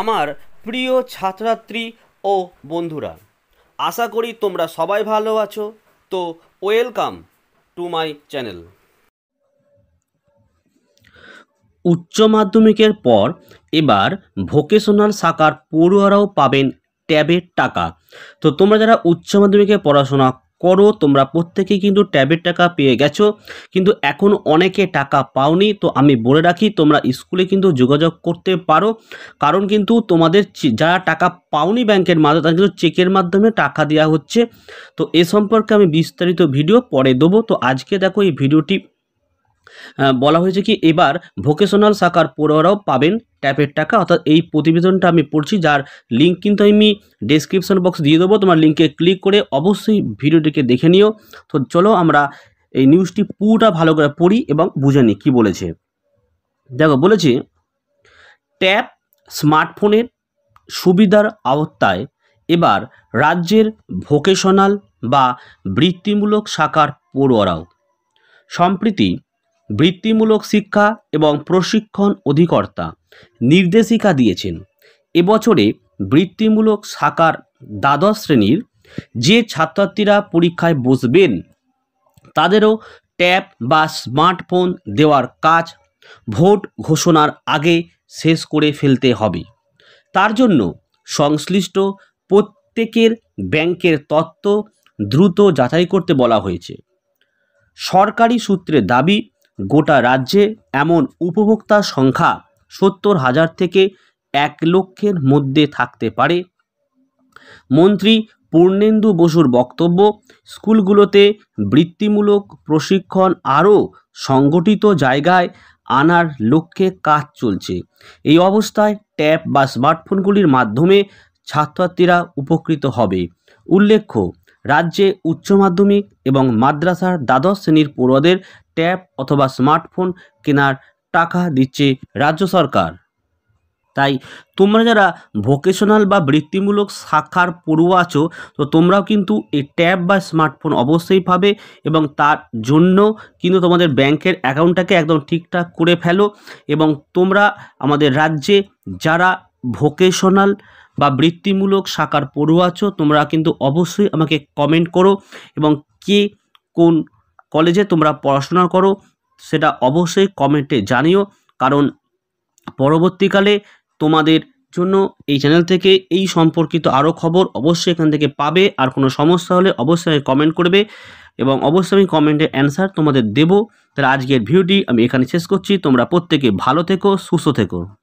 আমার প্রিয় ছাত্রাত্রী ও বন্ধুরা আশা করি তোমরা সবাই ভালো আছো তো ওয়েলকাম টু মাই চ্যানেল উচ্চ মাধ্যমিকের পর এবার ভোকেশনাল শাখার পড়ুয়ারাও পাবেন ট্যাবের টাকা তো তোমরা যারা উচ্চ মাধ্যমিকে পড়াশোনা করো তোমরা প্রত্যেকেই কিন্তু ট্যাবের টাকা পেয়ে গেছো কিন্তু এখন অনেকে টাকা পাওনি তো আমি বলে রাখি তোমরা স্কুলে কিন্তু যোগাযোগ করতে পারো কারণ কিন্তু তোমাদের যারা টাকা পাওনি ব্যাংকের মাধ্যমে তারা কিন্তু চেকের মাধ্যমে টাকা দেওয়া হচ্ছে তো এ সম্পর্কে আমি বিস্তারিত ভিডিও পরে দেবো তো আজকে দেখো এই ভিডিওটি বলা হয়েছে কি এবার ভোকেশনাল শাখার পড়ুয়ারাও পাবেন ট্যাপের টাকা অর্থাৎ এই প্রতিবেদনটা আমি পড়ছি যার লিঙ্ক কিন্তু আমি ডিসক্রিপশন বক্স দিয়ে দেবো তোমার লিঙ্কে ক্লিক করে অবশ্যই ভিডিওটিকে দেখে নিও তো চলো আমরা এই নিউজটি পুরোটা ভালো করে পড়ি এবং বুঝে নিই কী বলেছে দেখো বলেছে ট্যাপ স্মার্টফোনের সুবিধার আওতায় এবার রাজ্যের ভোকেশনাল বা বৃত্তিমূলক শাখার পড়ুয়ারাও সম্প্রতি বৃত্তিমূলক শিক্ষা এবং প্রশিক্ষণ অধিকর্তা নির্দেশিকা দিয়েছেন এবছরে বৃত্তিমূলক শাখার দ্বাদশ শ্রেণীর যে ছাত্রছাত্রীরা পরীক্ষায় বসবেন তাদেরও ট্যাব বা স্মার্টফোন দেওয়ার কাজ ভোট ঘোষণার আগে শেষ করে ফেলতে হবে তার জন্য সংশ্লিষ্ট প্রত্যেকের ব্যাংকের তত্ত্ব দ্রুত যাচাই করতে বলা হয়েছে সরকারি সূত্রে দাবি গোটা রাজ্যে এমন উপভোক্তা সংখ্যা সত্তর হাজার থেকে এক লক্ষের মধ্যে থাকতে পারে মন্ত্রী পূর্ণেন্দু বসুর বক্তব্য স্কুলগুলোতে বৃত্তিমূলক প্রশিক্ষণ আরও সংগঠিত জায়গায় আনার লক্ষ্যে কাজ চলছে এই অবস্থায় ট্যাব বা স্মার্টফোনগুলির মাধ্যমে ছাত্রছাত্রীরা উপকৃত হবে উল্লেখ্য রাজ্যে উচ্চ মাধ্যমিক এবং মাদ্রাসার দ্বাদশ শ্রেণীর পড়ুয়াদের ট্যাব অথবা স্মার্টফোন কেনার টাকা দিচ্ছে রাজ্য সরকার তাই তোমরা যারা ভোকেশনাল বা বৃত্তিমূলক শাখার পড়ুয়া আছো তো তোমরাও কিন্তু এই ট্যাব বা স্মার্টফোন অবশ্যই পাবে এবং তার জন্য কিন্তু তোমাদের ব্যাংকের অ্যাকাউন্টটাকে একদম ঠিকঠাক করে ফেলো এবং তোমরা আমাদের রাজ্যে যারা ভোকেশনাল বা বৃত্তিমূলক শাখার পড়ুয়া আছো তোমরা কিন্তু অবশ্যই আমাকে কমেন্ট করো এবং কে কোন কলেজে তোমরা পড়াশোনা করো সেটা অবশ্যই কমেন্টে জানিও কারণ পরবর্তীকালে তোমাদের জন্য এই চ্যানেল থেকে এই সম্পর্কিত আরও খবর অবশ্যই এখান থেকে পাবে আর কোনো সমস্যা হলে অবশ্যই কমেন্ট করবে এবং অবশ্যই আমি কমেন্টের অ্যান্সার তোমাদের দেব তাহলে আজকের ভিডিওটি আমি এখানে শেষ করছি তোমরা প্রত্যেকে ভালো থেকো সুস্থ থেকো